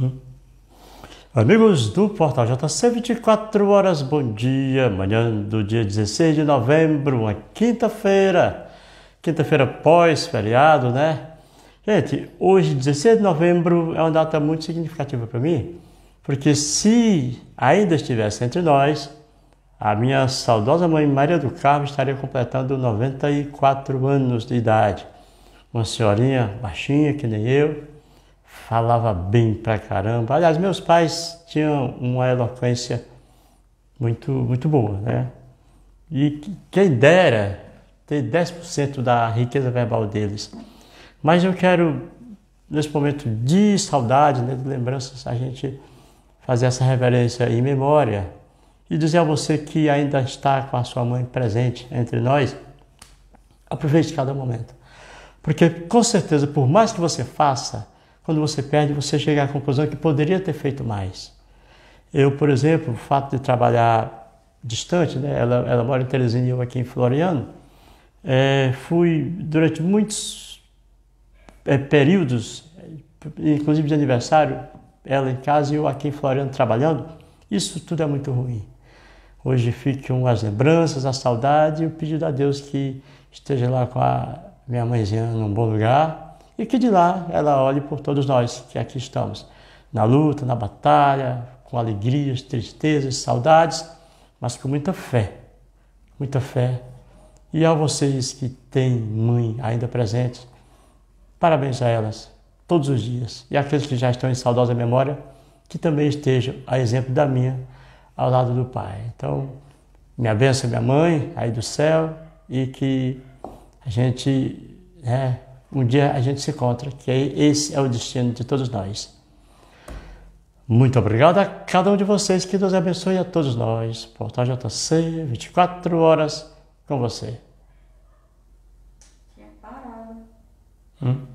Hum? Amigos do Portal JC, 24 horas, bom dia. Manhã do dia 16 de novembro, uma quinta-feira. Quinta-feira pós-feriado, né? Gente, hoje, 16 de novembro, é uma data muito significativa para mim, porque se ainda estivesse entre nós, a minha saudosa mãe Maria do Carmo estaria completando 94 anos de idade. Uma senhorinha baixinha que nem eu, falava bem pra caramba. Aliás, meus pais tinham uma eloquência muito, muito boa, né? E quem dera ter 10% da riqueza verbal deles. Mas eu quero, nesse momento de saudade, né, de lembranças, a gente fazer essa reverência em memória e dizer a você que ainda está com a sua mãe presente entre nós, aproveite cada momento. Porque com certeza, por mais que você faça, quando você perde, você chega à conclusão que poderia ter feito mais. Eu, por exemplo, o fato de trabalhar distante, né? ela, ela mora em Teresina e eu aqui em Floriano, é, fui durante muitos é, períodos, inclusive de aniversário, ela em casa e eu aqui em Floriano trabalhando. Isso tudo é muito ruim. Hoje ficam as lembranças, a saudade e o pedido a Deus que esteja lá com a minha mãezinha num bom lugar, e que de lá ela olhe por todos nós que aqui estamos, na luta, na batalha, com alegrias, tristezas, saudades, mas com muita fé, muita fé. E a vocês que têm mãe ainda presente, parabéns a elas todos os dias. E aqueles que já estão em saudosa memória, que também estejam, a exemplo da minha, ao lado do Pai. Então, minha bênção, minha mãe, aí do céu, e que a gente é um dia a gente se encontra, que é, esse é o destino de todos nós. Muito obrigado a cada um de vocês, que Deus abençoe a todos nós. Portal JC, 24 horas com você. Tinha parado. Hum?